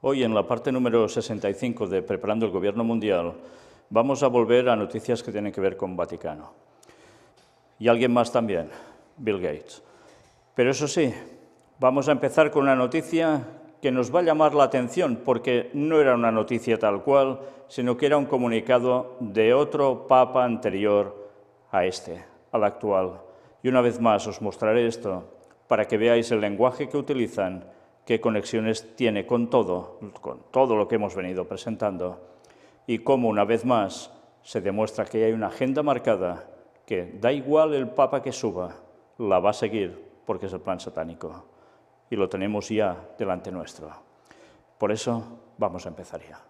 Hoy, en la parte número 65 de Preparando el Gobierno Mundial, vamos a volver a noticias que tienen que ver con Vaticano. Y alguien más también, Bill Gates. Pero eso sí, vamos a empezar con una noticia que nos va a llamar la atención, porque no era una noticia tal cual, sino que era un comunicado de otro papa anterior a este, al actual. Y una vez más os mostraré esto para que veáis el lenguaje que utilizan qué conexiones tiene con todo, con todo lo que hemos venido presentando, y cómo una vez más se demuestra que hay una agenda marcada que da igual el Papa que suba, la va a seguir porque es el plan satánico, y lo tenemos ya delante nuestro. Por eso vamos a empezar ya.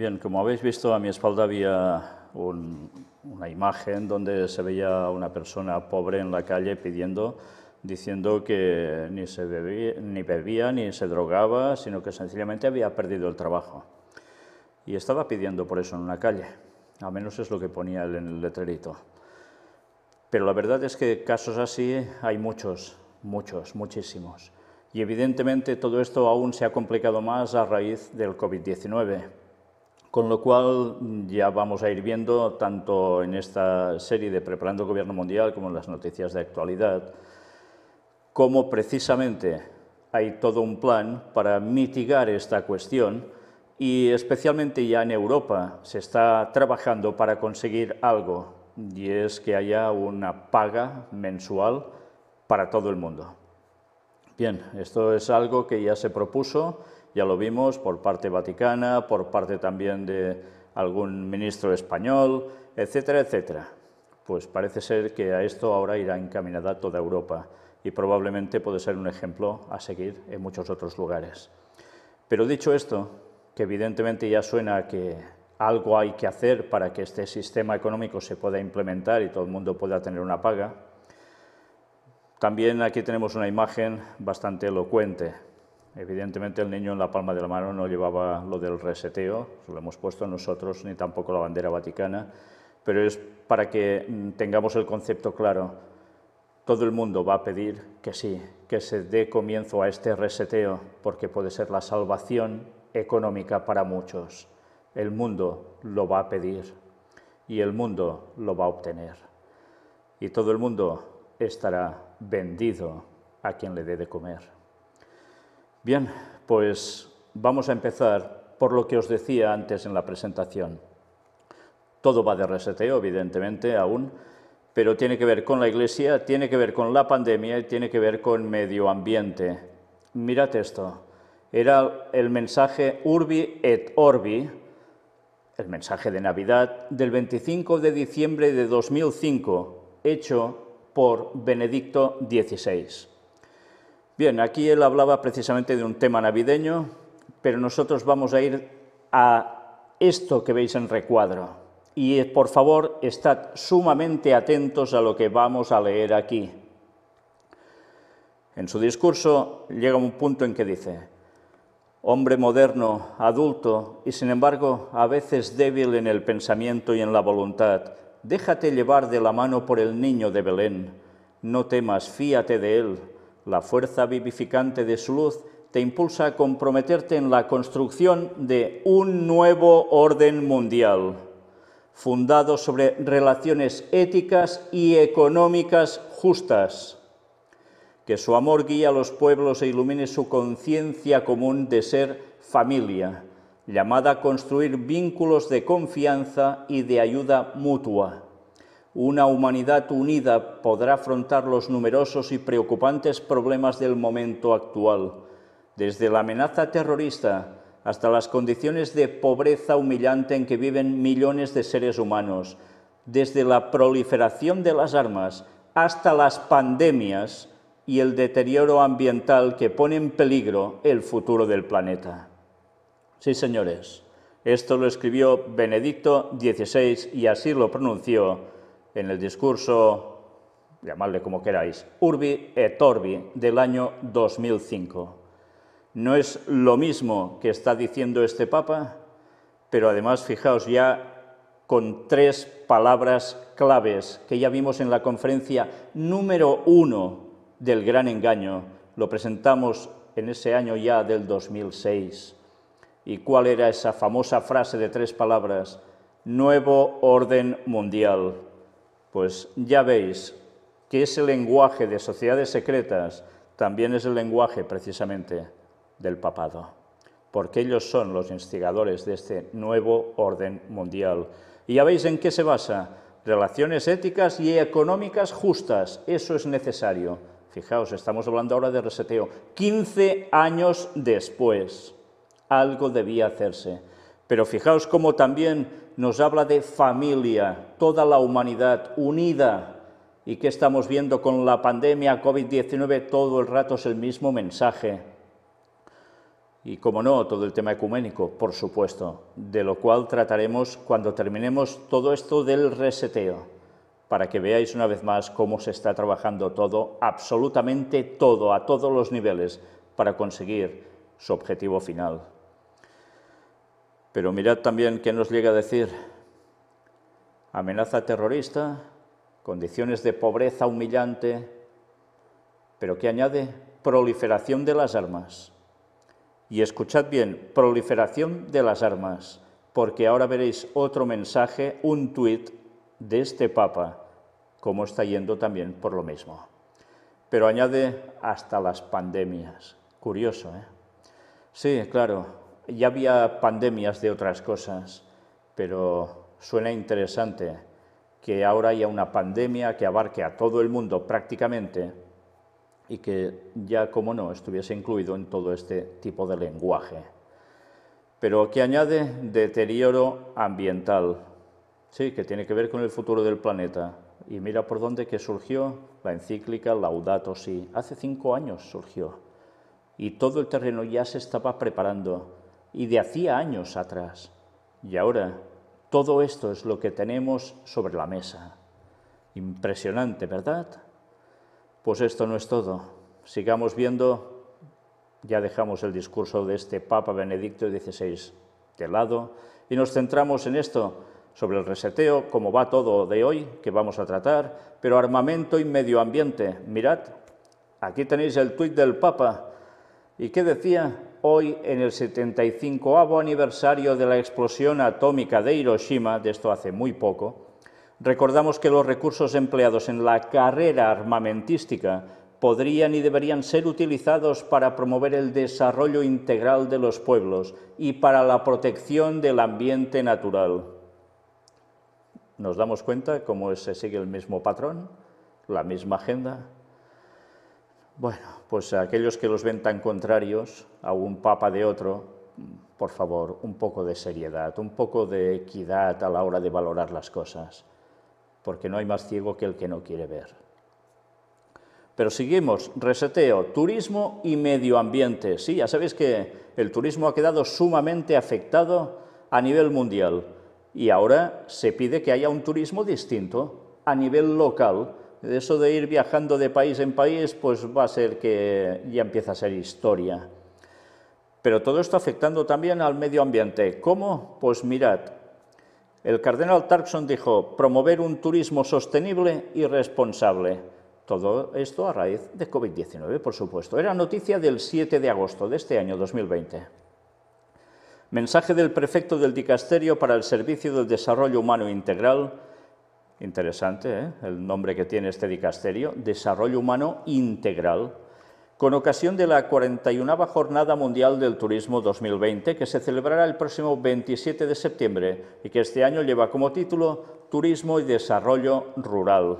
Bien, como habéis visto, a mi espalda había una imagen donde se veía una persona pobre en la calle pidiendo, diciendo que ni, se bebía, ni ni se drogaba, sino que sencillamente había perdido el trabajo. Y estaba pidiendo por eso en una calle, al menos es lo que ponía en el letrerito. Pero la verdad es que casos así hay muchos, muchos, muchísimos. Y evidentemente todo esto aún se ha complicado más a raíz del COVID-19 con lo cual ya vamos a ir viendo, tanto en esta serie de Preparando Gobierno Mundial como en las noticias de actualidad, cómo precisamente hay todo un plan para mitigar esta cuestión y especialmente ya en Europa se está trabajando para conseguir algo y es que haya una paga mensual para todo el mundo. Bien, esto es algo que ya se propuso ya lo vimos, por parte vaticana, por parte también de algún ministro español, etcétera, etcétera. Pues parece ser que a esto ahora irá encaminada toda Europa y probablemente puede ser un ejemplo a seguir en muchos otros lugares. Pero dicho esto, que evidentemente ya suena que algo hay que hacer para que este sistema económico se pueda implementar y todo el mundo pueda tener una paga, también aquí tenemos una imagen bastante elocuente Evidentemente el niño en la palma de la mano no llevaba lo del reseteo, lo hemos puesto nosotros, ni tampoco la bandera vaticana, pero es para que mm, tengamos el concepto claro. Todo el mundo va a pedir que sí, que se dé comienzo a este reseteo, porque puede ser la salvación económica para muchos. El mundo lo va a pedir y el mundo lo va a obtener. Y todo el mundo estará vendido a quien le dé de comer. Bien, pues vamos a empezar por lo que os decía antes en la presentación. Todo va de reseteo, evidentemente, aún, pero tiene que ver con la Iglesia, tiene que ver con la pandemia y tiene que ver con medio ambiente. Mirad esto. Era el mensaje Urbi et Orbi, el mensaje de Navidad del 25 de diciembre de 2005, hecho por Benedicto XVI. Bien, aquí él hablaba precisamente de un tema navideño, pero nosotros vamos a ir a esto que veis en recuadro. Y eh, por favor, estad sumamente atentos a lo que vamos a leer aquí. En su discurso llega un punto en que dice, hombre moderno, adulto y sin embargo a veces débil en el pensamiento y en la voluntad, déjate llevar de la mano por el niño de Belén, no temas, fíate de él, la fuerza vivificante de su luz te impulsa a comprometerte en la construcción de un nuevo orden mundial, fundado sobre relaciones éticas y económicas justas. Que su amor guíe a los pueblos e ilumine su conciencia común de ser familia, llamada a construir vínculos de confianza y de ayuda mutua una humanidad unida podrá afrontar los numerosos y preocupantes problemas del momento actual, desde la amenaza terrorista hasta las condiciones de pobreza humillante en que viven millones de seres humanos, desde la proliferación de las armas hasta las pandemias y el deterioro ambiental que pone en peligro el futuro del planeta. Sí, señores, esto lo escribió Benedicto XVI y así lo pronunció en el discurso, llamadle como queráis, Urbi et Orbi del año 2005. No es lo mismo que está diciendo este Papa, pero además fijaos ya con tres palabras claves que ya vimos en la conferencia número uno del gran engaño. Lo presentamos en ese año ya del 2006. ¿Y cuál era esa famosa frase de tres palabras? Nuevo orden mundial. Pues ya veis que ese lenguaje de sociedades secretas también es el lenguaje precisamente del papado, porque ellos son los instigadores de este nuevo orden mundial. Y ya veis en qué se basa, relaciones éticas y económicas justas, eso es necesario. Fijaos, estamos hablando ahora de reseteo, 15 años después, algo debía hacerse. Pero fijaos cómo también nos habla de familia, toda la humanidad unida. Y que estamos viendo con la pandemia COVID-19, todo el rato es el mismo mensaje. Y como no, todo el tema ecuménico, por supuesto, de lo cual trataremos cuando terminemos todo esto del reseteo, para que veáis una vez más cómo se está trabajando todo, absolutamente todo, a todos los niveles, para conseguir su objetivo final. Pero mirad también qué nos llega a decir. Amenaza terrorista, condiciones de pobreza humillante, pero qué añade proliferación de las armas. Y escuchad bien, proliferación de las armas, porque ahora veréis otro mensaje, un tuit de este Papa, como está yendo también por lo mismo. Pero añade hasta las pandemias. Curioso, ¿eh? Sí, claro, ya había pandemias de otras cosas, pero suena interesante que ahora haya una pandemia que abarque a todo el mundo prácticamente y que ya, como no, estuviese incluido en todo este tipo de lenguaje. Pero que añade deterioro ambiental, sí, que tiene que ver con el futuro del planeta. Y mira por dónde que surgió la encíclica Laudato Si. Hace cinco años surgió. Y todo el terreno ya se estaba preparando y de hacía años atrás. Y ahora todo esto es lo que tenemos sobre la mesa. Impresionante, ¿verdad? Pues esto no es todo. Sigamos viendo, ya dejamos el discurso de este Papa Benedicto XVI de lado y nos centramos en esto, sobre el reseteo, cómo va todo de hoy, que vamos a tratar, pero armamento y medio ambiente. Mirad, aquí tenéis el tuit del Papa. ¿Y qué decía? hoy en el 75 aniversario de la explosión atómica de Hiroshima, de esto hace muy poco, recordamos que los recursos empleados en la carrera armamentística podrían y deberían ser utilizados para promover el desarrollo integral de los pueblos y para la protección del ambiente natural. ¿Nos damos cuenta cómo se sigue el mismo patrón, la misma agenda? Bueno, pues a aquellos que los ven tan contrarios a un papa de otro, por favor, un poco de seriedad, un poco de equidad a la hora de valorar las cosas, porque no hay más ciego que el que no quiere ver. Pero seguimos, reseteo, turismo y medio ambiente. Sí, ya sabéis que el turismo ha quedado sumamente afectado a nivel mundial y ahora se pide que haya un turismo distinto a nivel local eso de ir viajando de país en país, pues va a ser que ya empieza a ser historia. Pero todo esto afectando también al medio ambiente. ¿Cómo? Pues mirad, el cardenal Tarkson dijo, promover un turismo sostenible y responsable. Todo esto a raíz de COVID-19, por supuesto. Era noticia del 7 de agosto de este año 2020. Mensaje del prefecto del Dicasterio para el Servicio del Desarrollo Humano Integral interesante ¿eh? el nombre que tiene este dicasterio, Desarrollo Humano Integral, con ocasión de la 41 Jornada Mundial del Turismo 2020, que se celebrará el próximo 27 de septiembre y que este año lleva como título Turismo y Desarrollo Rural.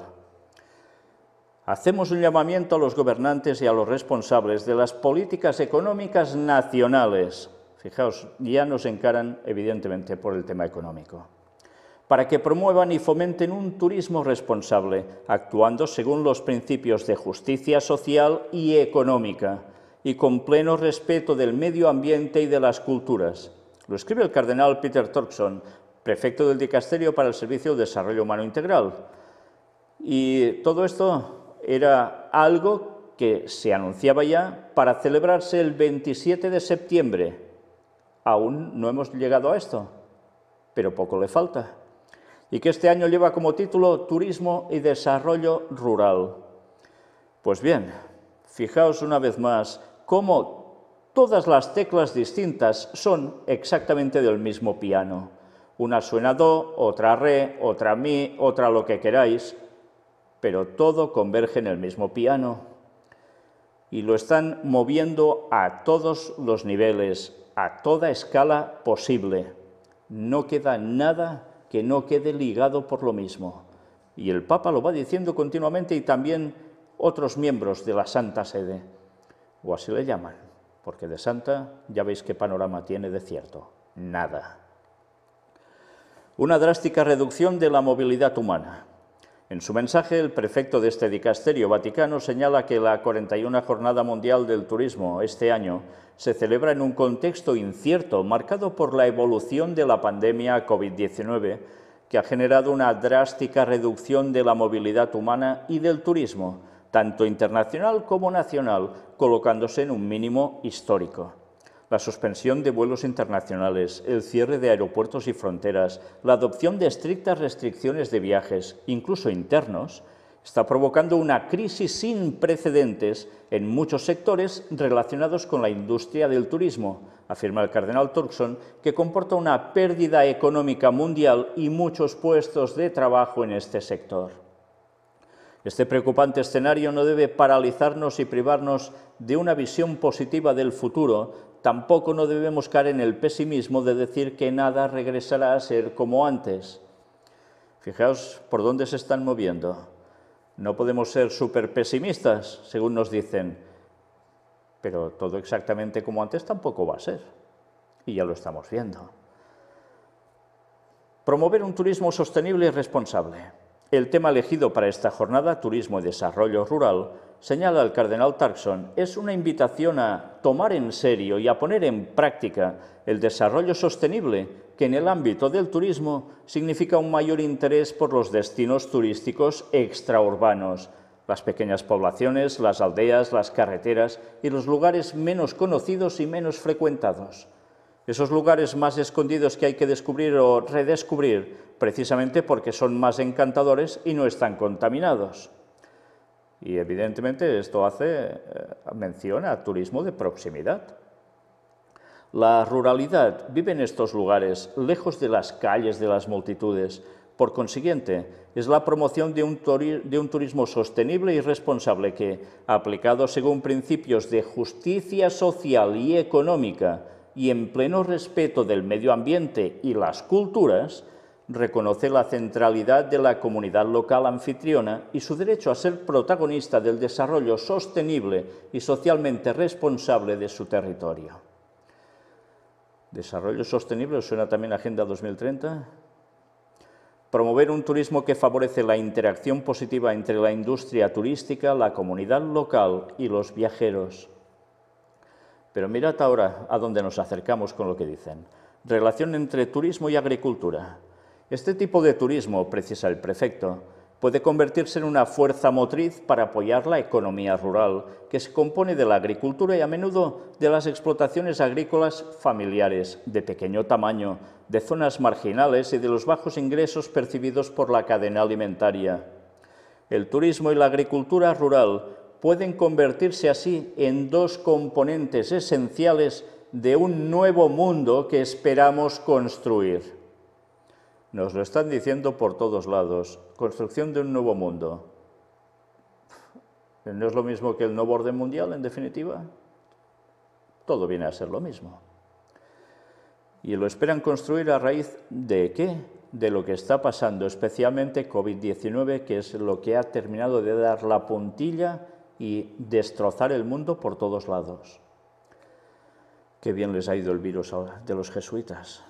Hacemos un llamamiento a los gobernantes y a los responsables de las políticas económicas nacionales. Fijaos, ya nos encaran evidentemente por el tema económico para que promuevan y fomenten un turismo responsable, actuando según los principios de justicia social y económica, y con pleno respeto del medio ambiente y de las culturas. Lo escribe el cardenal Peter Turkson, prefecto del Dicasterio para el Servicio de Desarrollo Humano Integral. Y todo esto era algo que se anunciaba ya para celebrarse el 27 de septiembre. Aún no hemos llegado a esto, pero poco le falta y que este año lleva como título Turismo y Desarrollo Rural. Pues bien, fijaos una vez más cómo todas las teclas distintas son exactamente del mismo piano. Una suena do, otra re, otra mi, otra lo que queráis, pero todo converge en el mismo piano. Y lo están moviendo a todos los niveles, a toda escala posible. No queda nada que no quede ligado por lo mismo. Y el Papa lo va diciendo continuamente y también otros miembros de la Santa Sede, o así le llaman, porque de Santa ya veis qué panorama tiene de cierto, nada. Una drástica reducción de la movilidad humana, en su mensaje, el prefecto de este dicasterio vaticano señala que la 41 Jornada Mundial del Turismo este año se celebra en un contexto incierto marcado por la evolución de la pandemia COVID-19, que ha generado una drástica reducción de la movilidad humana y del turismo, tanto internacional como nacional, colocándose en un mínimo histórico la suspensión de vuelos internacionales, el cierre de aeropuertos y fronteras, la adopción de estrictas restricciones de viajes, incluso internos, está provocando una crisis sin precedentes en muchos sectores relacionados con la industria del turismo, afirma el cardenal Turkson, que comporta una pérdida económica mundial y muchos puestos de trabajo en este sector. Este preocupante escenario no debe paralizarnos y privarnos de una visión positiva del futuro Tampoco no debemos caer en el pesimismo de decir que nada regresará a ser como antes. Fijaos por dónde se están moviendo. No podemos ser súper pesimistas, según nos dicen, pero todo exactamente como antes tampoco va a ser. Y ya lo estamos viendo. Promover un turismo sostenible y responsable. El tema elegido para esta jornada, Turismo y Desarrollo Rural, señala el cardenal Tarkson, es una invitación a tomar en serio y a poner en práctica el desarrollo sostenible, que en el ámbito del turismo significa un mayor interés por los destinos turísticos extraurbanos, las pequeñas poblaciones, las aldeas, las carreteras y los lugares menos conocidos y menos frecuentados. Esos lugares más escondidos que hay que descubrir o redescubrir, precisamente porque son más encantadores y no están contaminados. Y evidentemente esto hace eh, mención a turismo de proximidad. La ruralidad vive en estos lugares, lejos de las calles de las multitudes. Por consiguiente, es la promoción de un, de un turismo sostenible y responsable que, aplicado según principios de justicia social y económica y en pleno respeto del medio ambiente y las culturas, reconoce la centralidad de la comunidad local anfitriona y su derecho a ser protagonista del desarrollo sostenible y socialmente responsable de su territorio. ¿Desarrollo sostenible suena también a Agenda 2030? Promover un turismo que favorece la interacción positiva entre la industria turística, la comunidad local y los viajeros. Pero mirad ahora a dónde nos acercamos con lo que dicen. Relación entre turismo y agricultura este tipo de turismo, precisa el prefecto, puede convertirse en una fuerza motriz para apoyar la economía rural, que se compone de la agricultura y a menudo de las explotaciones agrícolas familiares, de pequeño tamaño, de zonas marginales y de los bajos ingresos percibidos por la cadena alimentaria. El turismo y la agricultura rural pueden convertirse así en dos componentes esenciales de un nuevo mundo que esperamos construir. Nos lo están diciendo por todos lados. Construcción de un nuevo mundo. ¿No es lo mismo que el nuevo orden mundial, en definitiva? Todo viene a ser lo mismo. Y lo esperan construir a raíz de qué? De lo que está pasando, especialmente COVID-19, que es lo que ha terminado de dar la puntilla y destrozar el mundo por todos lados. Qué bien les ha ido el virus de los jesuitas.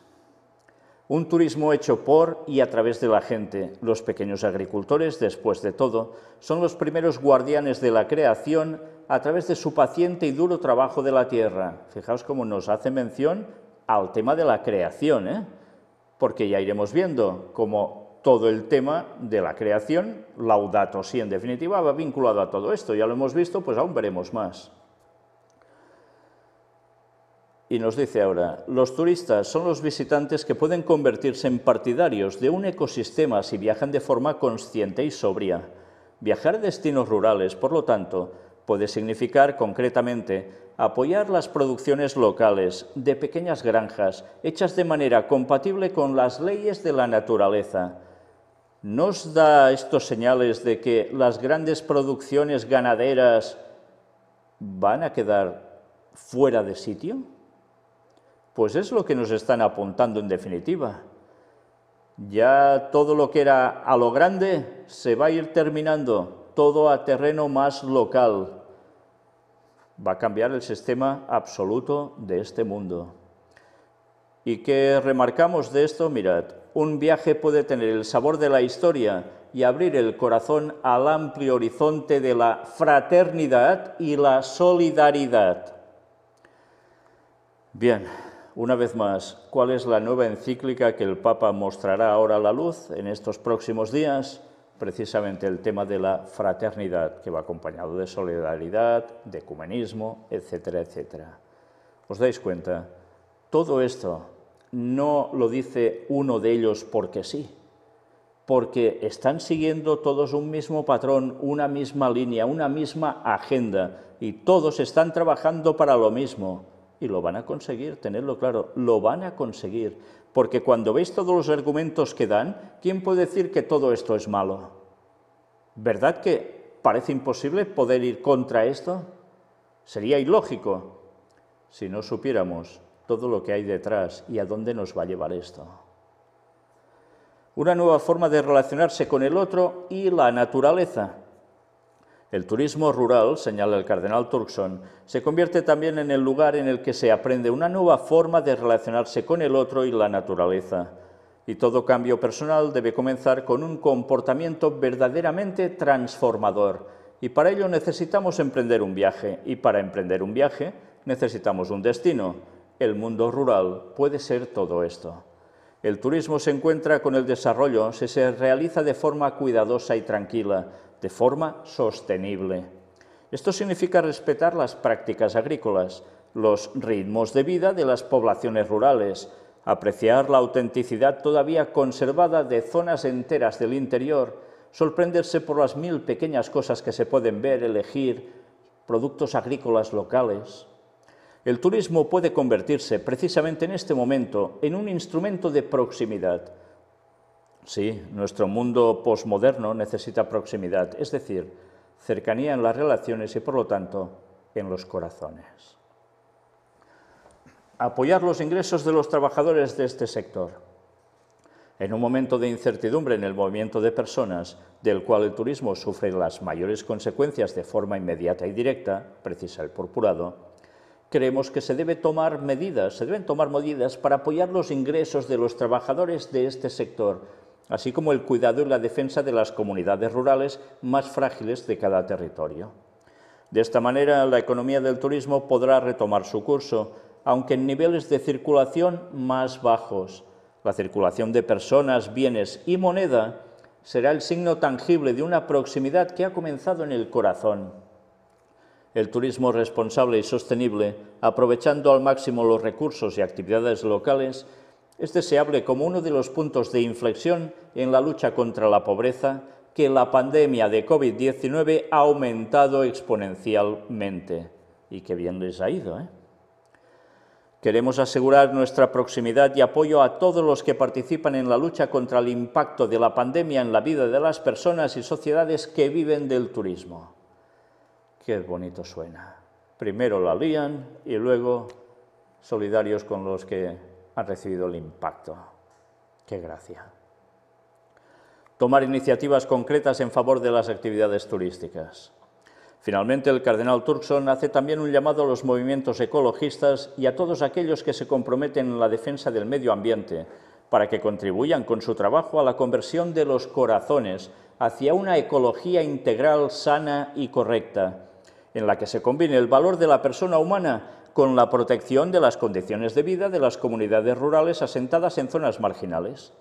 Un turismo hecho por y a través de la gente. Los pequeños agricultores, después de todo, son los primeros guardianes de la creación a través de su paciente y duro trabajo de la tierra. Fijaos cómo nos hace mención al tema de la creación, ¿eh? porque ya iremos viendo cómo todo el tema de la creación, laudato si en definitiva, va vinculado a todo esto. Ya lo hemos visto, pues aún veremos más. Y nos dice ahora, los turistas son los visitantes que pueden convertirse en partidarios de un ecosistema si viajan de forma consciente y sobria. Viajar a destinos rurales, por lo tanto, puede significar concretamente apoyar las producciones locales de pequeñas granjas hechas de manera compatible con las leyes de la naturaleza. ¿Nos da estos señales de que las grandes producciones ganaderas van a quedar fuera de sitio? Pues es lo que nos están apuntando en definitiva. Ya todo lo que era a lo grande se va a ir terminando, todo a terreno más local. Va a cambiar el sistema absoluto de este mundo. ¿Y qué remarcamos de esto? Mirad, un viaje puede tener el sabor de la historia y abrir el corazón al amplio horizonte de la fraternidad y la solidaridad. Bien, una vez más, ¿cuál es la nueva encíclica que el Papa mostrará ahora a la luz en estos próximos días? Precisamente el tema de la fraternidad, que va acompañado de solidaridad, de ecumenismo, etcétera, etcétera. ¿Os dais cuenta? Todo esto no lo dice uno de ellos porque sí, porque están siguiendo todos un mismo patrón, una misma línea, una misma agenda, y todos están trabajando para lo mismo, y lo van a conseguir, tenedlo claro, lo van a conseguir. Porque cuando veis todos los argumentos que dan, ¿quién puede decir que todo esto es malo? ¿Verdad que parece imposible poder ir contra esto? Sería ilógico si no supiéramos todo lo que hay detrás y a dónde nos va a llevar esto. Una nueva forma de relacionarse con el otro y la naturaleza, el turismo rural, señala el cardenal Turkson, se convierte también en el lugar en el que se aprende una nueva forma de relacionarse con el otro y la naturaleza. Y todo cambio personal debe comenzar con un comportamiento verdaderamente transformador. Y para ello necesitamos emprender un viaje. Y para emprender un viaje necesitamos un destino. El mundo rural puede ser todo esto. El turismo se encuentra con el desarrollo si se realiza de forma cuidadosa y tranquila, de forma sostenible. Esto significa respetar las prácticas agrícolas, los ritmos de vida de las poblaciones rurales, apreciar la autenticidad todavía conservada de zonas enteras del interior, sorprenderse por las mil pequeñas cosas que se pueden ver, elegir, productos agrícolas locales, el turismo puede convertirse precisamente en este momento en un instrumento de proximidad. Sí, nuestro mundo posmoderno necesita proximidad, es decir, cercanía en las relaciones y por lo tanto en los corazones. Apoyar los ingresos de los trabajadores de este sector. En un momento de incertidumbre en el movimiento de personas, del cual el turismo sufre las mayores consecuencias de forma inmediata y directa, precisa el purpurado, creemos que se, debe tomar medidas, se deben tomar medidas para apoyar los ingresos de los trabajadores de este sector, así como el cuidado y la defensa de las comunidades rurales más frágiles de cada territorio. De esta manera, la economía del turismo podrá retomar su curso, aunque en niveles de circulación más bajos. La circulación de personas, bienes y moneda será el signo tangible de una proximidad que ha comenzado en el corazón el turismo responsable y sostenible, aprovechando al máximo los recursos y actividades locales, es deseable como uno de los puntos de inflexión en la lucha contra la pobreza que la pandemia de COVID-19 ha aumentado exponencialmente. Y que bien les ha ido, ¿eh? Queremos asegurar nuestra proximidad y apoyo a todos los que participan en la lucha contra el impacto de la pandemia en la vida de las personas y sociedades que viven del turismo. Qué bonito suena. Primero la lían y luego solidarios con los que han recibido el impacto. Qué gracia. Tomar iniciativas concretas en favor de las actividades turísticas. Finalmente, el cardenal Turkson hace también un llamado a los movimientos ecologistas y a todos aquellos que se comprometen en la defensa del medio ambiente, para que contribuyan con su trabajo a la conversión de los corazones hacia una ecología integral sana y correcta, en la que se combine el valor de la persona humana con la protección de las condiciones de vida de las comunidades rurales asentadas en zonas marginales.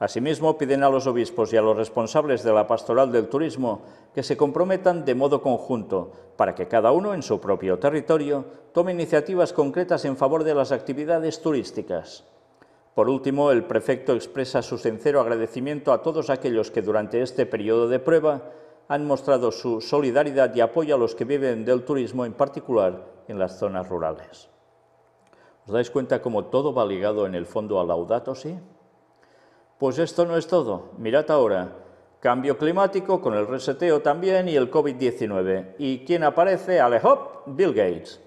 Asimismo, piden a los obispos y a los responsables de la pastoral del turismo que se comprometan de modo conjunto para que cada uno en su propio territorio tome iniciativas concretas en favor de las actividades turísticas. Por último, el prefecto expresa su sincero agradecimiento a todos aquellos que durante este periodo de prueba han mostrado su solidaridad y apoyo a los que viven del turismo, en particular en las zonas rurales. ¿Os dais cuenta cómo todo va ligado en el fondo a laudato sí? Pues esto no es todo. Mirad ahora, cambio climático con el reseteo también y el COVID-19. ¿Y quién aparece? Alejop, Bill Gates.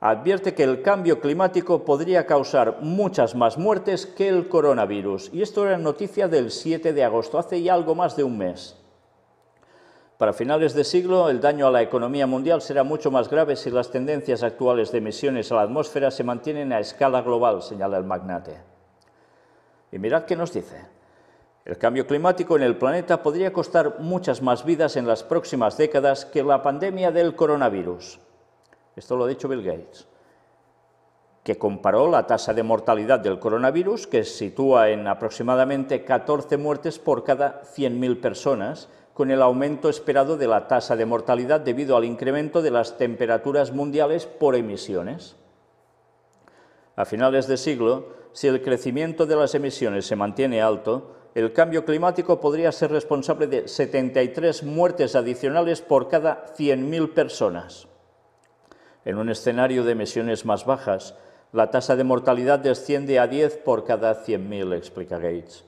Advierte que el cambio climático podría causar muchas más muertes que el coronavirus. Y esto era noticia del 7 de agosto, hace ya algo más de un mes. Para finales de siglo, el daño a la economía mundial será mucho más grave si las tendencias actuales de emisiones a la atmósfera se mantienen a escala global, señala el magnate. Y mirad qué nos dice. El cambio climático en el planeta podría costar muchas más vidas en las próximas décadas que la pandemia del coronavirus. Esto lo ha dicho Bill Gates, que comparó la tasa de mortalidad del coronavirus, que se sitúa en aproximadamente 14 muertes por cada 100.000 personas, con el aumento esperado de la tasa de mortalidad debido al incremento de las temperaturas mundiales por emisiones. A finales de siglo, si el crecimiento de las emisiones se mantiene alto, el cambio climático podría ser responsable de 73 muertes adicionales por cada 100.000 personas. En un escenario de emisiones más bajas, la tasa de mortalidad desciende a 10 por cada 100.000, explica Gates.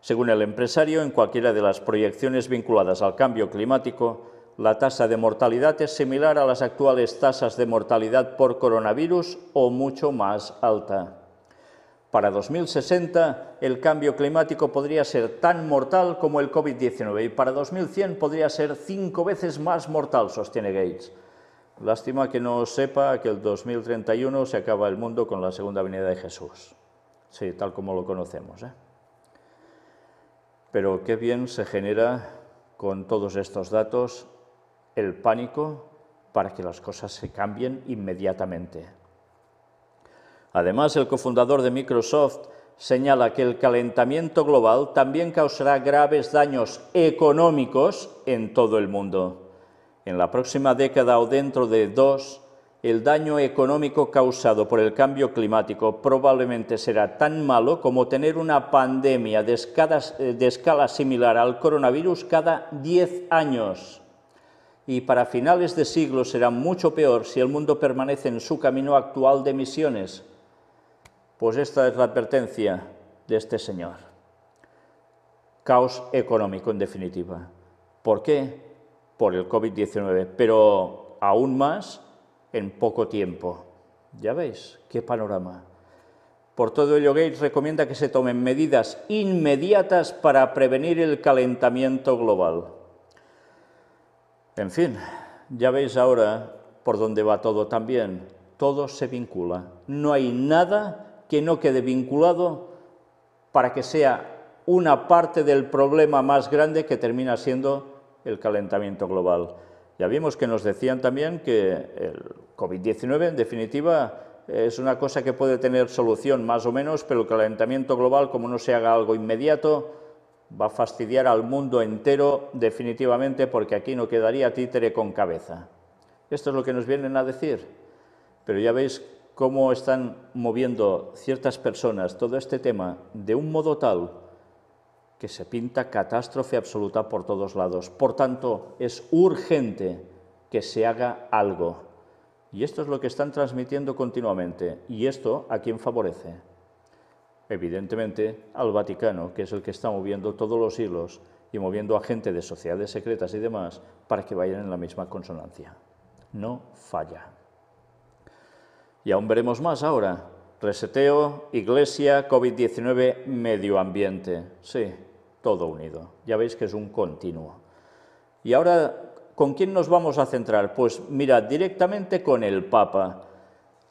Según el empresario, en cualquiera de las proyecciones vinculadas al cambio climático, la tasa de mortalidad es similar a las actuales tasas de mortalidad por coronavirus o mucho más alta. Para 2060, el cambio climático podría ser tan mortal como el COVID-19 y para 2100 podría ser cinco veces más mortal, sostiene Gates. Lástima que no sepa que el 2031 se acaba el mundo con la segunda venida de Jesús. Sí, tal como lo conocemos. ¿eh? Pero qué bien se genera con todos estos datos el pánico para que las cosas se cambien inmediatamente. Además, el cofundador de Microsoft señala que el calentamiento global también causará graves daños económicos en todo el mundo. En la próxima década o dentro de dos, el daño económico causado por el cambio climático probablemente será tan malo como tener una pandemia de, eh, escala, similar al coronavirus cada 10 años. Y para finales de siglo será mucho peor si el mundo permanece en su camino actual de emisiones. Pues esta es la advertencia de este señor. Caos económico, en definitiva. ¿Por qué? Por el COVID-19. Pero aún más en poco tiempo. Ya veis, qué panorama. Por todo ello, Gates recomienda que se tomen medidas inmediatas para prevenir el calentamiento global. En fin, ya veis ahora por dónde va todo también. Todo se vincula. No hay nada que no quede vinculado para que sea una parte del problema más grande que termina siendo el calentamiento global. Ya vimos que nos decían también que el COVID-19, en definitiva, es una cosa que puede tener solución más o menos, pero el calentamiento global, como no se haga algo inmediato, va a fastidiar al mundo entero definitivamente porque aquí no quedaría títere con cabeza. Esto es lo que nos vienen a decir. Pero ya veis cómo están moviendo ciertas personas todo este tema de un modo tal que se pinta catástrofe absoluta por todos lados. Por tanto, es urgente que se haga algo. Y esto es lo que están transmitiendo continuamente. ¿Y esto a quién favorece? Evidentemente al Vaticano, que es el que está moviendo todos los hilos y moviendo a gente de sociedades secretas y demás para que vayan en la misma consonancia. No falla. Y aún veremos más ahora. Reseteo, iglesia, COVID-19, medio ambiente. Sí, todo unido. Ya veis que es un continuo. Y ahora, ¿con quién nos vamos a centrar? Pues mira, directamente con el Papa.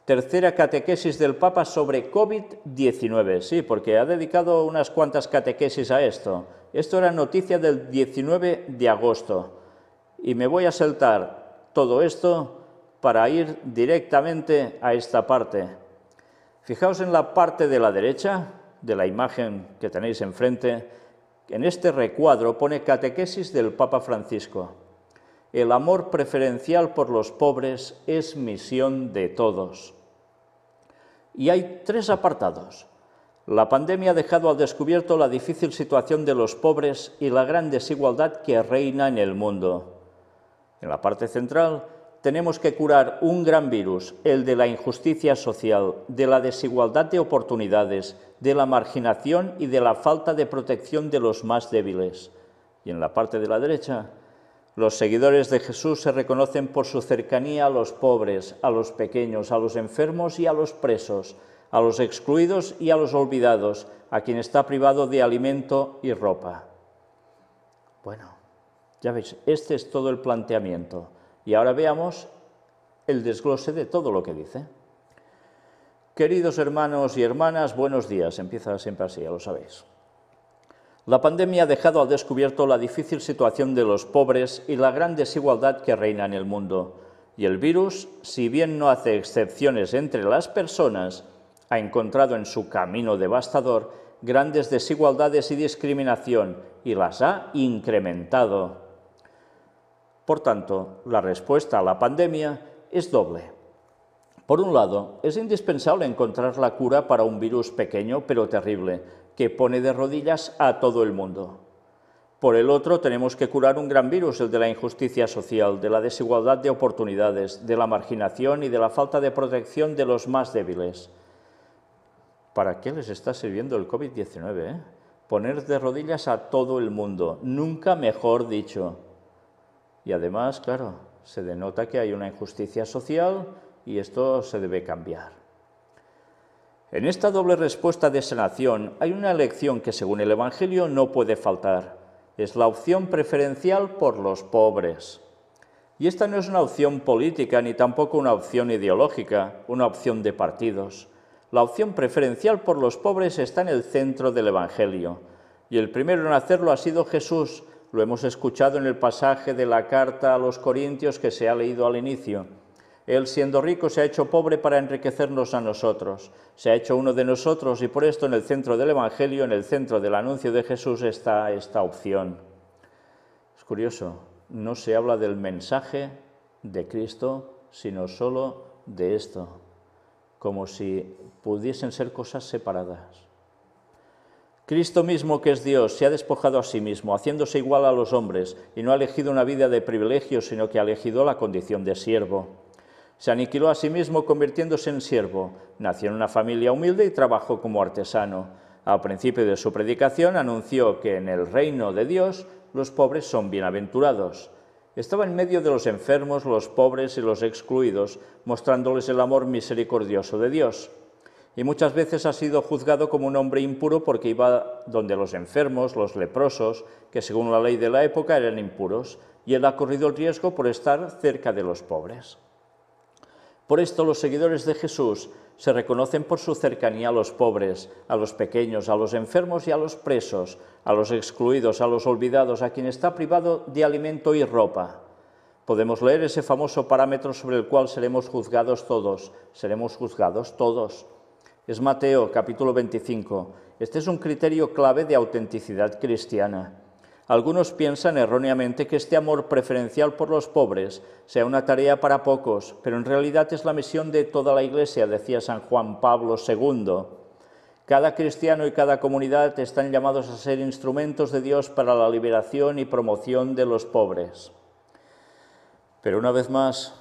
Tercera catequesis del Papa sobre COVID-19, sí, porque ha dedicado unas cuantas catequesis a esto. Esto era noticia del 19 de agosto. Y me voy a saltar todo esto para ir directamente a esta parte. Fijaos en la parte de la derecha de la imagen que tenéis enfrente, en este recuadro pone catequesis del Papa Francisco. El amor preferencial por los pobres es misión de todos. Y hay tres apartados. La pandemia ha dejado al descubierto la difícil situación de los pobres y la gran desigualdad que reina en el mundo. En la parte central, tenemos que curar un gran virus, el de la injusticia social, de la desigualdad de oportunidades, de la marginación y de la falta de protección de los más débiles. Y en la parte de la derecha, los seguidores de Jesús se reconocen por su cercanía a los pobres, a los pequeños, a los enfermos y a los presos, a los excluidos y a los olvidados, a quien está privado de alimento y ropa. Bueno, ya veis, este es todo el planteamiento. Y ahora veamos el desglose de todo lo que dice. Queridos hermanos y hermanas, buenos días. Empieza siempre así, ya lo sabéis. La pandemia ha dejado al descubierto la difícil situación de los pobres y la gran desigualdad que reina en el mundo. Y el virus, si bien no hace excepciones entre las personas, ha encontrado en su camino devastador grandes desigualdades y discriminación y las ha incrementado por tanto, la respuesta a la pandemia es doble. Por un lado, es indispensable encontrar la cura para un virus pequeño pero terrible, que pone de rodillas a todo el mundo. Por el otro, tenemos que curar un gran virus, el de la injusticia social, de la desigualdad de oportunidades, de la marginación y de la falta de protección de los más débiles. ¿Para qué les está sirviendo el COVID-19? Eh? Poner de rodillas a todo el mundo, nunca mejor dicho. Y además, claro, se denota que hay una injusticia social y esto se debe cambiar. En esta doble respuesta de sanación hay una elección que según el Evangelio no puede faltar. Es la opción preferencial por los pobres. Y esta no es una opción política ni tampoco una opción ideológica, una opción de partidos. La opción preferencial por los pobres está en el centro del Evangelio. Y el primero en hacerlo ha sido Jesús, lo hemos escuchado en el pasaje de la carta a los Corintios que se ha leído al inicio. Él siendo rico se ha hecho pobre para enriquecernos a nosotros, se ha hecho uno de nosotros y por esto en el centro del Evangelio, en el centro del anuncio de Jesús está esta opción. Es curioso, no se habla del mensaje de Cristo, sino solo de esto, como si pudiesen ser cosas separadas. Cristo mismo, que es Dios, se ha despojado a sí mismo, haciéndose igual a los hombres, y no ha elegido una vida de privilegio, sino que ha elegido la condición de siervo. Se aniquiló a sí mismo convirtiéndose en siervo, nació en una familia humilde y trabajó como artesano. Al principio de su predicación anunció que en el reino de Dios los pobres son bienaventurados. Estaba en medio de los enfermos, los pobres y los excluidos, mostrándoles el amor misericordioso de Dios y muchas veces ha sido juzgado como un hombre impuro porque iba donde los enfermos, los leprosos, que según la ley de la época eran impuros, y él ha corrido el riesgo por estar cerca de los pobres. Por esto los seguidores de Jesús se reconocen por su cercanía a los pobres, a los pequeños, a los enfermos y a los presos, a los excluidos, a los olvidados, a quien está privado de alimento y ropa. Podemos leer ese famoso parámetro sobre el cual seremos juzgados todos, seremos juzgados todos es Mateo capítulo 25. Este es un criterio clave de autenticidad cristiana. Algunos piensan erróneamente que este amor preferencial por los pobres sea una tarea para pocos, pero en realidad es la misión de toda la Iglesia, decía San Juan Pablo II. Cada cristiano y cada comunidad están llamados a ser instrumentos de Dios para la liberación y promoción de los pobres. Pero una vez más,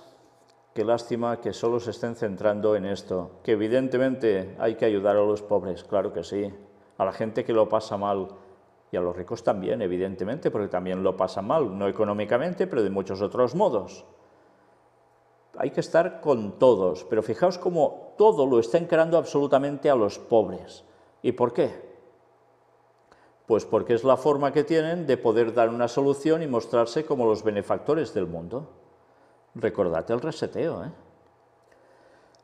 Qué lástima que solo se estén centrando en esto, que evidentemente hay que ayudar a los pobres, claro que sí, a la gente que lo pasa mal y a los ricos también, evidentemente, porque también lo pasa mal, no económicamente, pero de muchos otros modos. Hay que estar con todos, pero fijaos cómo todo lo está encarando absolutamente a los pobres. ¿Y por qué? Pues porque es la forma que tienen de poder dar una solución y mostrarse como los benefactores del mundo recordad el reseteo. ¿eh?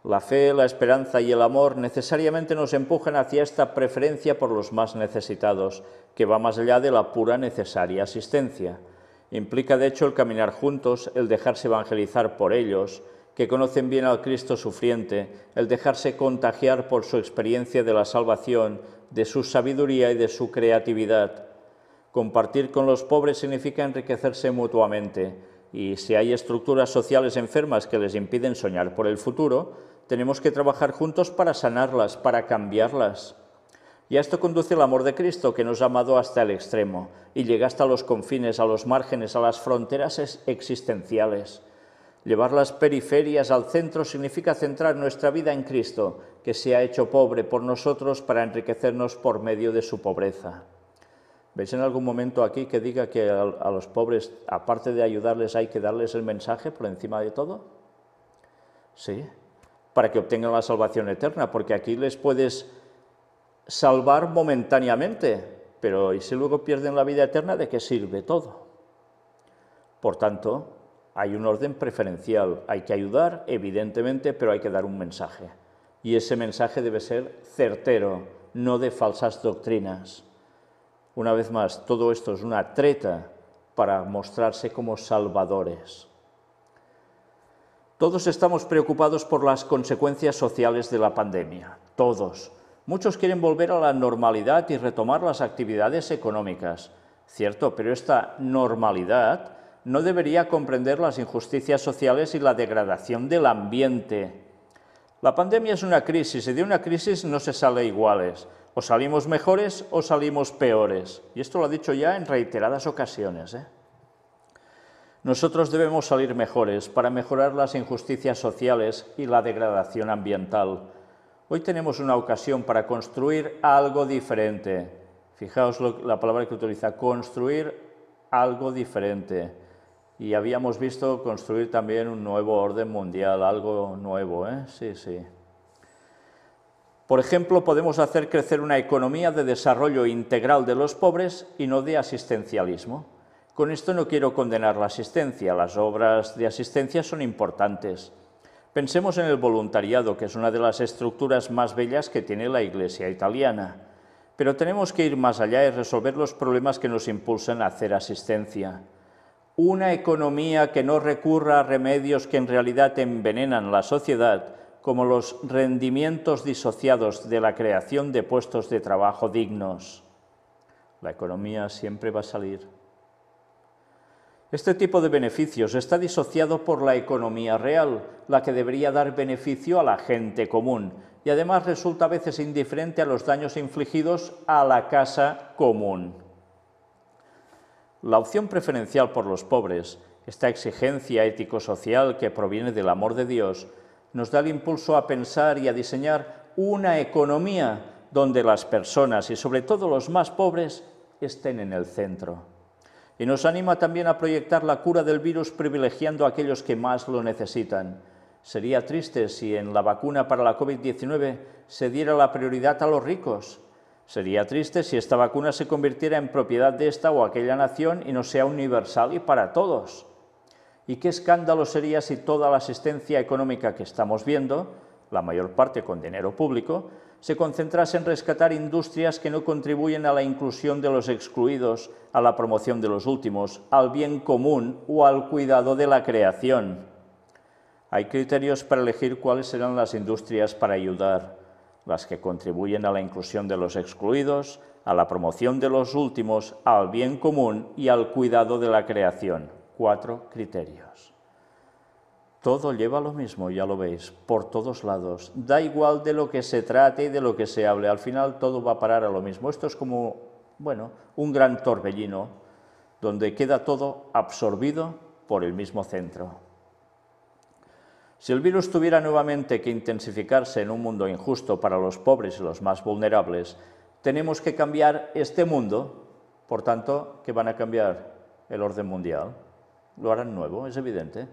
La fe, la esperanza y el amor necesariamente nos empujan hacia esta preferencia por los más necesitados, que va más allá de la pura necesaria asistencia. Implica de hecho el caminar juntos, el dejarse evangelizar por ellos, que conocen bien al Cristo sufriente, el dejarse contagiar por su experiencia de la salvación, de su sabiduría y de su creatividad. Compartir con los pobres significa enriquecerse mutuamente, y si hay estructuras sociales enfermas que les impiden soñar por el futuro, tenemos que trabajar juntos para sanarlas, para cambiarlas. Y a esto conduce el amor de Cristo, que nos ha amado hasta el extremo y llega hasta los confines, a los márgenes, a las fronteras existenciales. Llevar las periferias al centro significa centrar nuestra vida en Cristo, que se ha hecho pobre por nosotros para enriquecernos por medio de su pobreza. ¿Veis en algún momento aquí que diga que a los pobres, aparte de ayudarles, hay que darles el mensaje por encima de todo? Sí, para que obtengan la salvación eterna, porque aquí les puedes salvar momentáneamente, pero ¿y si luego pierden la vida eterna, de qué sirve todo? Por tanto, hay un orden preferencial, hay que ayudar, evidentemente, pero hay que dar un mensaje. Y ese mensaje debe ser certero, no de falsas doctrinas. Una vez más, todo esto es una treta para mostrarse como salvadores. Todos estamos preocupados por las consecuencias sociales de la pandemia, todos. Muchos quieren volver a la normalidad y retomar las actividades económicas, cierto, pero esta normalidad no debería comprender las injusticias sociales y la degradación del ambiente. La pandemia es una crisis y de una crisis no se sale iguales o salimos mejores o salimos peores. Y esto lo ha dicho ya en reiteradas ocasiones. ¿eh? Nosotros debemos salir mejores para mejorar las injusticias sociales y la degradación ambiental. Hoy tenemos una ocasión para construir algo diferente. Fijaos la palabra que utiliza, construir algo diferente. Y habíamos visto construir también un nuevo orden mundial, algo nuevo, ¿eh? Sí, sí. Por ejemplo, podemos hacer crecer una economía de desarrollo integral de los pobres y no de asistencialismo. Con esto no quiero condenar la asistencia, las obras de asistencia son importantes. Pensemos en el voluntariado, que es una de las estructuras más bellas que tiene la Iglesia italiana. Pero tenemos que ir más allá y resolver los problemas que nos impulsan a hacer asistencia. Una economía que no recurra a remedios que en realidad envenenan la sociedad como los rendimientos disociados de la creación de puestos de trabajo dignos. La economía siempre va a salir. Este tipo de beneficios está disociado por la economía real, la que debería dar beneficio a la gente común, y además resulta a veces indiferente a los daños infligidos a la casa común. La opción preferencial por los pobres, esta exigencia ético-social que proviene del amor de Dios, nos da el impulso a pensar y a diseñar una economía donde las personas y sobre todo los más pobres estén en el centro. Y nos anima también a proyectar la cura del virus privilegiando a aquellos que más lo necesitan. Sería triste si en la vacuna para la COVID-19 se diera la prioridad a los ricos. Sería triste si esta vacuna se convirtiera en propiedad de esta o aquella nación y no sea universal y para todos y qué escándalo sería si toda la asistencia económica que estamos viendo, la mayor parte con dinero público, se concentrase en rescatar industrias que no contribuyen a la inclusión de los excluidos, a la promoción de los últimos, al bien común o al cuidado de la creación. Hay criterios para elegir cuáles serán las industrias para ayudar, las que contribuyen a la inclusión de los excluidos, a la promoción de los últimos, al bien común y al cuidado de la creación cuatro criterios. Todo lleva a lo mismo, ya lo veis, por todos lados. Da igual de lo que se trate y de lo que se hable, al final todo va a parar a lo mismo. Esto es como, bueno, un gran torbellino donde queda todo absorbido por el mismo centro. Si el virus tuviera nuevamente que intensificarse en un mundo injusto para los pobres y los más vulnerables, tenemos que cambiar este mundo, por tanto, que van a cambiar el orden mundial lo harán nuevo, es evidente.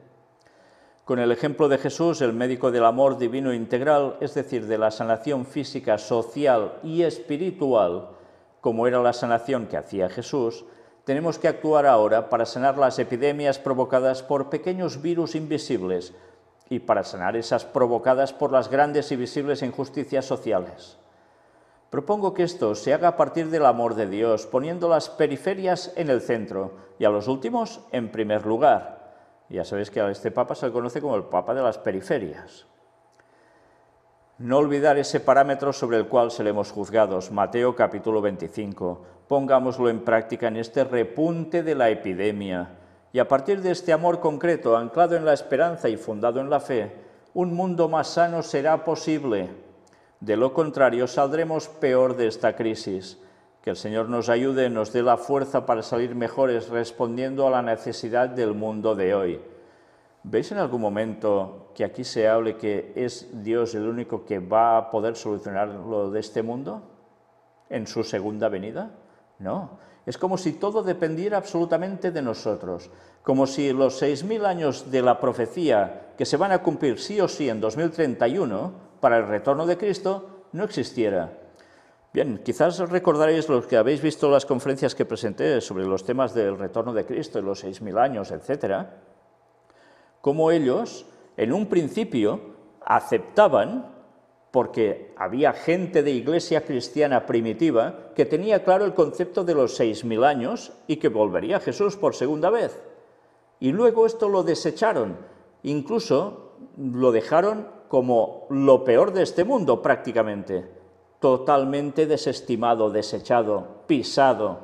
Con el ejemplo de Jesús, el médico del amor divino integral, es decir, de la sanación física, social y espiritual, como era la sanación que hacía Jesús, tenemos que actuar ahora para sanar las epidemias provocadas por pequeños virus invisibles y para sanar esas provocadas por las grandes y visibles injusticias sociales. Propongo que esto se haga a partir del amor de Dios, poniendo las periferias en el centro y a los últimos en primer lugar. Ya sabéis que a este Papa se le conoce como el Papa de las periferias. No olvidar ese parámetro sobre el cual se le hemos juzgados, Mateo capítulo 25. Pongámoslo en práctica en este repunte de la epidemia y a partir de este amor concreto, anclado en la esperanza y fundado en la fe, un mundo más sano será posible de lo contrario, saldremos peor de esta crisis. Que el Señor nos ayude, nos dé la fuerza para salir mejores respondiendo a la necesidad del mundo de hoy. ¿Veis en algún momento que aquí se hable que es Dios el único que va a poder solucionar lo de este mundo en su segunda venida? No, es como si todo dependiera absolutamente de nosotros, como si los 6.000 años de la profecía que se van a cumplir sí o sí en 2031 para el retorno de Cristo no existiera. Bien, quizás recordaréis los que habéis visto las conferencias que presenté sobre los temas del retorno de Cristo y los 6.000 años, etcétera... cómo ellos, en un principio, aceptaban, porque había gente de iglesia cristiana primitiva que tenía claro el concepto de los 6.000 años y que volvería Jesús por segunda vez. Y luego esto lo desecharon, incluso lo dejaron como lo peor de este mundo prácticamente, totalmente desestimado, desechado, pisado,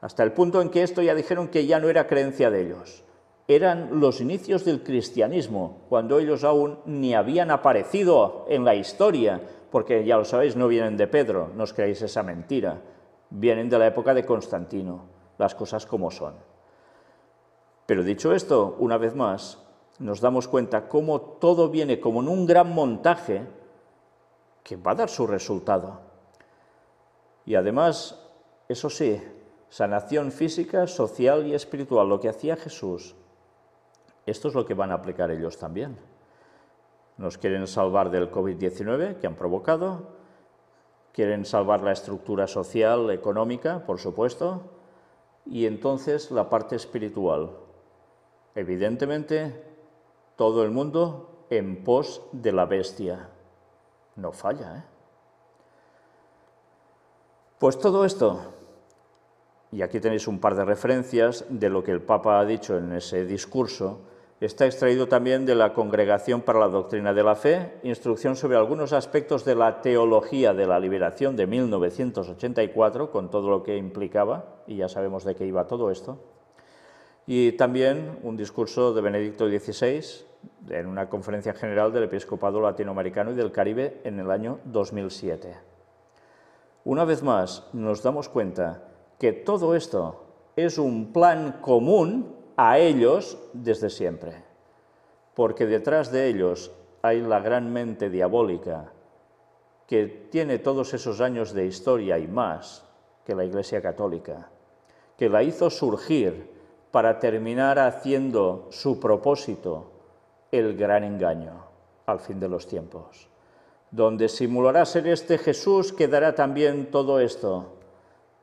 hasta el punto en que esto ya dijeron que ya no era creencia de ellos. Eran los inicios del cristianismo, cuando ellos aún ni habían aparecido en la historia, porque ya lo sabéis, no vienen de Pedro, no os creáis esa mentira, vienen de la época de Constantino, las cosas como son. Pero dicho esto, una vez más, nos damos cuenta cómo todo viene como en un gran montaje que va a dar su resultado. Y además, eso sí, sanación física, social y espiritual, lo que hacía Jesús, esto es lo que van a aplicar ellos también. Nos quieren salvar del COVID-19 que han provocado, quieren salvar la estructura social, económica, por supuesto, y entonces la parte espiritual. Evidentemente, todo el mundo en pos de la bestia. No falla, ¿eh? Pues todo esto, y aquí tenéis un par de referencias de lo que el Papa ha dicho en ese discurso, está extraído también de la Congregación para la Doctrina de la Fe, Instrucción sobre algunos aspectos de la teología de la liberación de 1984, con todo lo que implicaba, y ya sabemos de qué iba todo esto y también un discurso de Benedicto XVI en una conferencia general del episcopado latinoamericano y del Caribe en el año 2007. Una vez más nos damos cuenta que todo esto es un plan común a ellos desde siempre, porque detrás de ellos hay la gran mente diabólica que tiene todos esos años de historia y más que la Iglesia Católica, que la hizo surgir para terminar haciendo su propósito el gran engaño al fin de los tiempos, donde simulará ser este Jesús que dará también todo esto,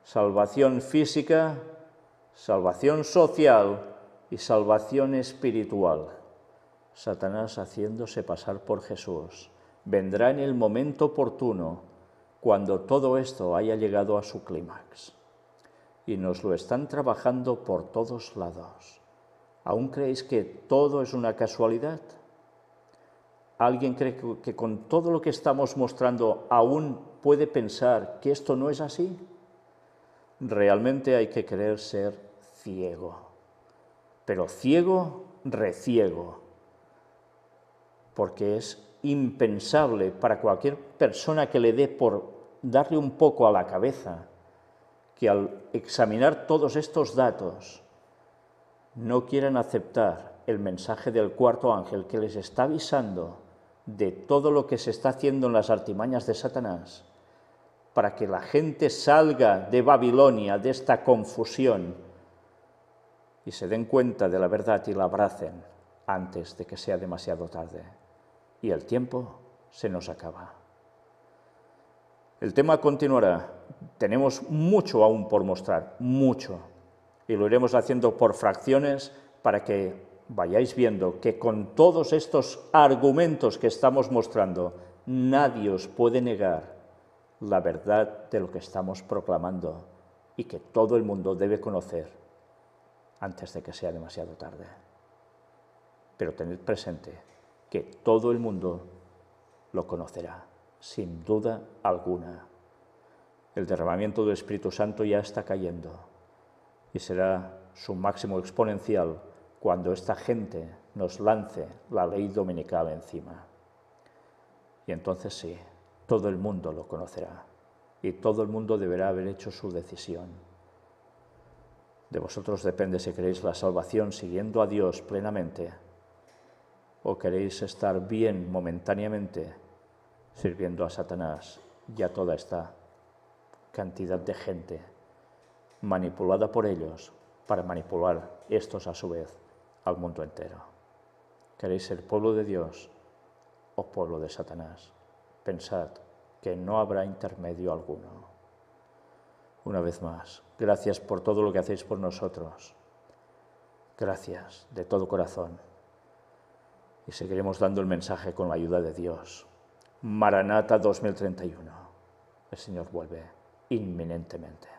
salvación física, salvación social y salvación espiritual. Satanás haciéndose pasar por Jesús vendrá en el momento oportuno cuando todo esto haya llegado a su clímax y nos lo están trabajando por todos lados. ¿Aún creéis que todo es una casualidad? ¿Alguien cree que con todo lo que estamos mostrando aún puede pensar que esto no es así? Realmente hay que querer ser ciego, pero ciego, reciego, porque es impensable para cualquier persona que le dé por darle un poco a la cabeza que al examinar todos estos datos no quieran aceptar el mensaje del cuarto ángel que les está avisando de todo lo que se está haciendo en las artimañas de Satanás, para que la gente salga de Babilonia, de esta confusión, y se den cuenta de la verdad y la abracen antes de que sea demasiado tarde. Y el tiempo se nos acaba. El tema continuará. Tenemos mucho aún por mostrar, mucho. Y lo iremos haciendo por fracciones para que vayáis viendo que con todos estos argumentos que estamos mostrando, nadie os puede negar la verdad de lo que estamos proclamando y que todo el mundo debe conocer antes de que sea demasiado tarde. Pero tened presente que todo el mundo lo conocerá sin duda alguna. El derramamiento del Espíritu Santo ya está cayendo y será su máximo exponencial cuando esta gente nos lance la ley dominical encima. Y entonces sí, todo el mundo lo conocerá y todo el mundo deberá haber hecho su decisión. De vosotros depende si queréis la salvación siguiendo a Dios plenamente o queréis estar bien momentáneamente sirviendo a Satanás y a toda esta cantidad de gente manipulada por ellos para manipular estos a su vez al mundo entero. ¿Queréis ser pueblo de Dios o pueblo de Satanás? Pensad que no habrá intermedio alguno. Una vez más, gracias por todo lo que hacéis por nosotros. Gracias de todo corazón. Y seguiremos dando el mensaje con la ayuda de Dios. Maranata 2031. El Señor vuelve inminentemente.